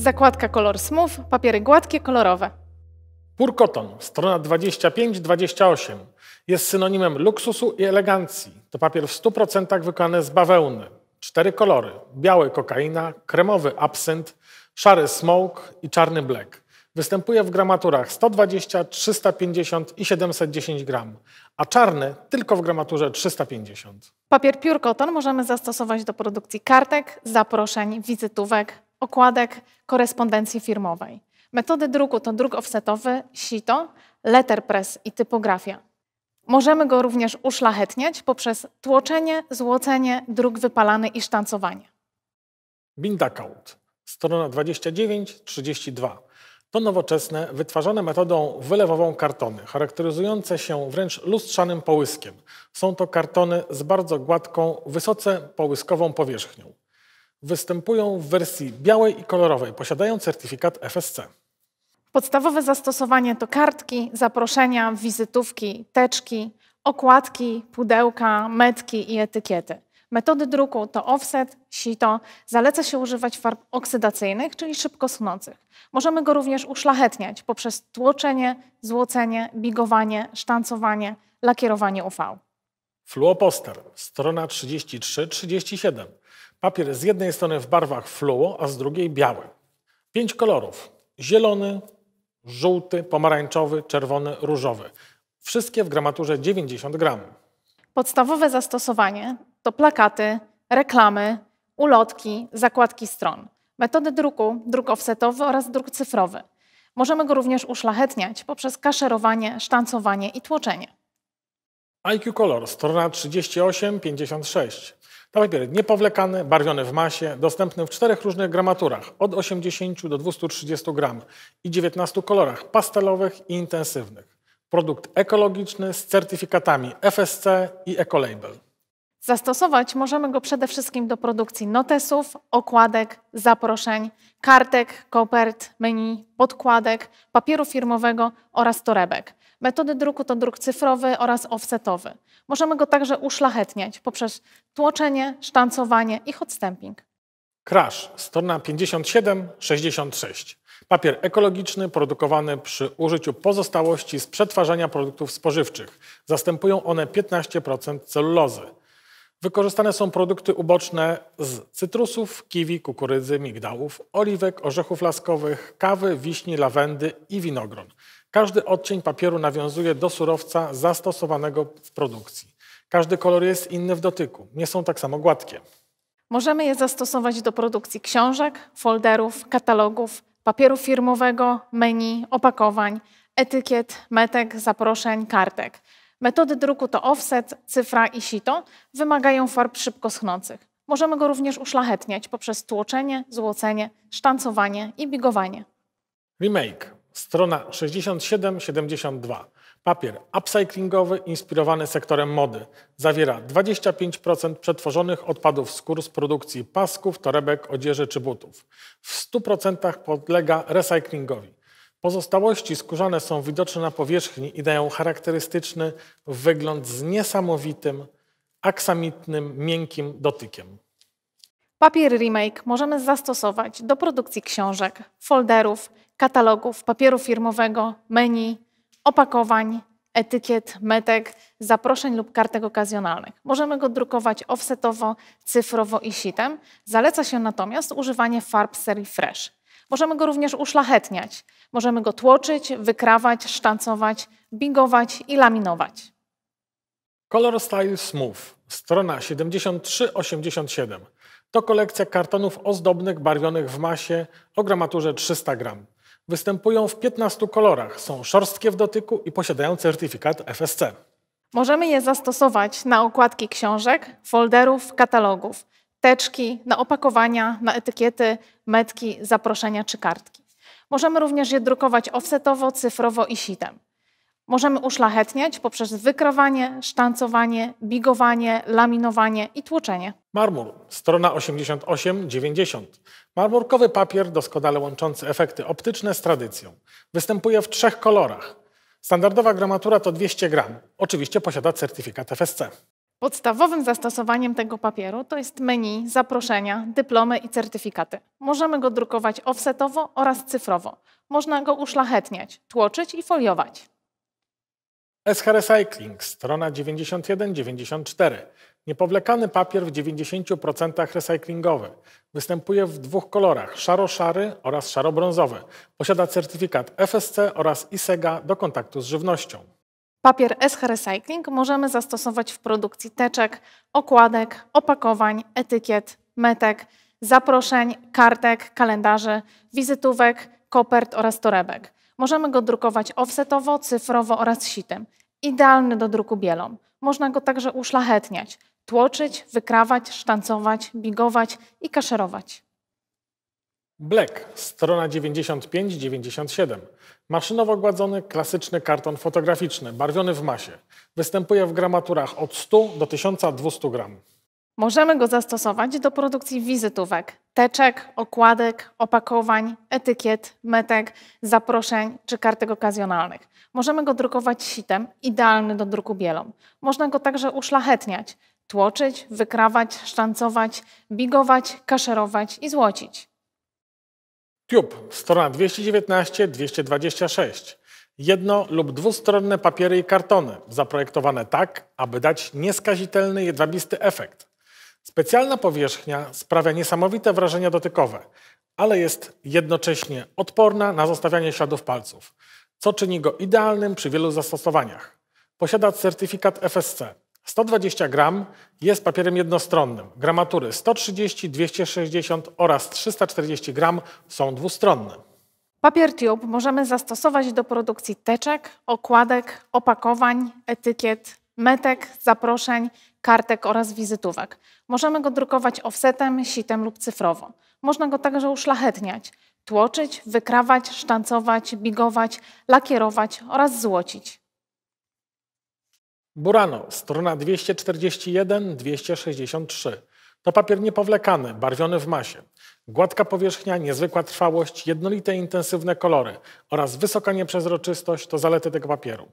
Zakładka kolor smów, papiery gładkie, kolorowe. Purkoton, strona 25-28, jest synonimem luksusu i elegancji. To papier w 100% wykonany z bawełny. Cztery kolory: biały kokaina, kremowy absynt, szary smoke i czarny black. Występuje w gramaturach 120, 350 i 710 gram, a czarny tylko w gramaturze 350. Papier piórkoton możemy zastosować do produkcji kartek, zaproszeń, wizytówek, okładek korespondencji firmowej. Metody druku to druk offsetowy, sito, letterpress i typografia. Możemy go również uszlachetniać poprzez tłoczenie, złocenie, druk wypalany i sztancowanie. bindacount strona 29-32. To nowoczesne, wytwarzane metodą wylewową kartony, charakteryzujące się wręcz lustrzanym połyskiem. Są to kartony z bardzo gładką, wysoce połyskową powierzchnią występują w wersji białej i kolorowej, posiadają certyfikat FSC. Podstawowe zastosowanie to kartki, zaproszenia, wizytówki, teczki, okładki, pudełka, metki i etykiety. Metody druku to offset, sito. Zaleca się używać farb oksydacyjnych, czyli szybko sunących. Możemy go również uszlachetniać poprzez tłoczenie, złocenie, bigowanie, sztancowanie, lakierowanie UV. Fluoposter, strona 33-37. Papier jest z jednej strony w barwach fluo, a z drugiej biały. Pięć kolorów. Zielony, żółty, pomarańczowy, czerwony, różowy. Wszystkie w gramaturze 90 gram. Podstawowe zastosowanie to plakaty, reklamy, ulotki, zakładki stron. Metody druku, druk offsetowy oraz druk cyfrowy. Możemy go również uszlachetniać poprzez kaszerowanie, sztancowanie i tłoczenie. IQ Color, strona 38-56. Papier niepowlekany, barwiony w masie, dostępny w czterech różnych gramaturach, od 80 do 230 gram i 19 kolorach pastelowych i intensywnych. Produkt ekologiczny z certyfikatami FSC i Ecolabel. Zastosować możemy go przede wszystkim do produkcji notesów, okładek, zaproszeń, kartek, kopert, menu, podkładek, papieru firmowego oraz torebek. Metody druku to druk cyfrowy oraz offsetowy. Możemy go także uszlachetniać poprzez tłoczenie, sztancowanie i hotstamping. Crash, strona 57-66. Papier ekologiczny produkowany przy użyciu pozostałości z przetwarzania produktów spożywczych. Zastępują one 15% celulozy. Wykorzystane są produkty uboczne z cytrusów, kiwi, kukurydzy, migdałów, oliwek, orzechów laskowych, kawy, wiśni, lawendy i winogron. Każdy odcień papieru nawiązuje do surowca zastosowanego w produkcji. Każdy kolor jest inny w dotyku, nie są tak samo gładkie. Możemy je zastosować do produkcji książek, folderów, katalogów, papieru firmowego, menu, opakowań, etykiet, metek, zaproszeń, kartek. Metody druku to offset, cyfra i sito, wymagają farb szybko schnących. Możemy go również uszlachetniać poprzez tłoczenie, złocenie, sztancowanie i bigowanie. Remake Strona 67-72. Papier upcyclingowy inspirowany sektorem mody. Zawiera 25% przetworzonych odpadów skór z produkcji pasków, torebek, odzieży czy butów. W 100% podlega recyklingowi. Pozostałości skórzane są widoczne na powierzchni i dają charakterystyczny wygląd z niesamowitym, aksamitnym, miękkim dotykiem. Papier Remake możemy zastosować do produkcji książek, folderów, katalogów, papieru firmowego, menu, opakowań, etykiet, metek, zaproszeń lub kartek okazjonalnych. Możemy go drukować offsetowo, cyfrowo i sitem. Zaleca się natomiast używanie farb serii Fresh. Możemy go również uszlachetniać. Możemy go tłoczyć, wykrawać, sztancować, bigować i laminować. Color Style Smooth, strona 7387. To kolekcja kartonów ozdobnych barwionych w masie o gramaturze 300 gram. Występują w 15 kolorach, są szorstkie w dotyku i posiadają certyfikat FSC. Możemy je zastosować na okładki książek, folderów, katalogów, teczki, na opakowania, na etykiety, metki, zaproszenia czy kartki. Możemy również je drukować offsetowo, cyfrowo i sitem. Możemy uszlachetniać poprzez wykrowanie, sztancowanie, bigowanie, laminowanie i tłoczenie. Marmur, strona 88-90. Marmurkowy papier doskonale łączący efekty optyczne z tradycją. Występuje w trzech kolorach. Standardowa gramatura to 200 gram. Oczywiście posiada certyfikat FSC. Podstawowym zastosowaniem tego papieru to jest menu, zaproszenia, dyplomy i certyfikaty. Możemy go drukować offsetowo oraz cyfrowo. Można go uszlachetniać, tłoczyć i foliować. SH Recycling, strona 91-94. Niepowlekany papier w 90% recyklingowy. Występuje w dwóch kolorach, szaro-szary oraz szaro-brązowy. Posiada certyfikat FSC oraz ISEGA do kontaktu z żywnością. Papier SH Recycling możemy zastosować w produkcji teczek, okładek, opakowań, etykiet, metek, zaproszeń, kartek, kalendarzy, wizytówek, kopert oraz torebek. Możemy go drukować offsetowo, cyfrowo oraz sitem. Idealny do druku bielą można go także uszlachetniać, tłoczyć, wykrawać, sztancować, bigować i kaszerować. Black, strona 95-97. Maszynowo gładzony, klasyczny karton fotograficzny, barwiony w masie. Występuje w gramaturach od 100 do 1200 gram. Możemy go zastosować do produkcji wizytówek, teczek, okładek, opakowań, etykiet, metek, zaproszeń czy kartek okazjonalnych. Możemy go drukować sitem, idealny do druku bielą. Można go także uszlachetniać, tłoczyć, wykrawać, sztancować, bigować, kaszerować i złocić. Piub, strona 219-226. Jedno lub dwustronne papiery i kartony, zaprojektowane tak, aby dać nieskazitelny, jedwabisty efekt. Specjalna powierzchnia sprawia niesamowite wrażenia dotykowe, ale jest jednocześnie odporna na zostawianie śladów palców, co czyni go idealnym przy wielu zastosowaniach. Posiada certyfikat FSC. 120 gram jest papierem jednostronnym. Gramatury 130, 260 oraz 340 gram są dwustronne. Papier tube możemy zastosować do produkcji teczek, okładek, opakowań, etykiet, metek, zaproszeń, kartek oraz wizytówek. Możemy go drukować offsetem, sitem lub cyfrowo. Można go także uszlachetniać, tłoczyć, wykrawać, sztancować, bigować, lakierować oraz złocić. Burano, strona 241-263. To papier niepowlekany, barwiony w masie. Gładka powierzchnia, niezwykła trwałość, jednolite intensywne kolory oraz wysoka nieprzezroczystość to zalety tego papieru.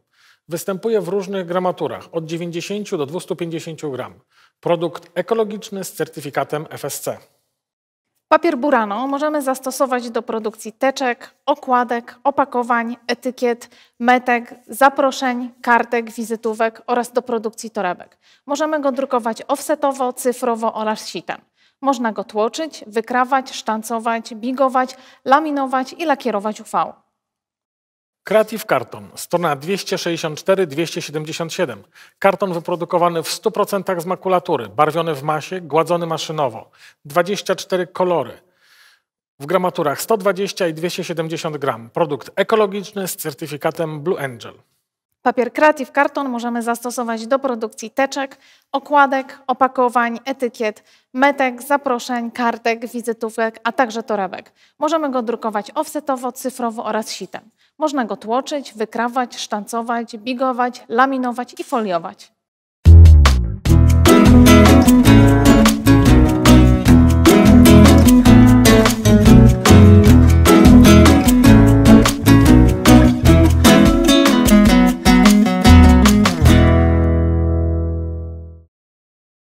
Występuje w różnych gramaturach, od 90 do 250 gram. Produkt ekologiczny z certyfikatem FSC. Papier burano możemy zastosować do produkcji teczek, okładek, opakowań, etykiet, metek, zaproszeń, kartek, wizytówek oraz do produkcji torebek. Możemy go drukować offsetowo, cyfrowo oraz sitem. Można go tłoczyć, wykrawać, sztancować, bigować, laminować i lakierować UV. Creative karton, strona 264-277. Karton wyprodukowany w 100% z makulatury, barwiony w masie, gładzony maszynowo. 24 kolory. W gramaturach 120 i 270 gram. Produkt ekologiczny z certyfikatem Blue Angel. Papier kreatyw karton możemy zastosować do produkcji teczek, okładek, opakowań, etykiet, metek, zaproszeń, kartek, wizytówek, a także torebek. Możemy go drukować offsetowo, cyfrowo oraz sitem. Można go tłoczyć, wykrawać, sztancować, bigować, laminować i foliować.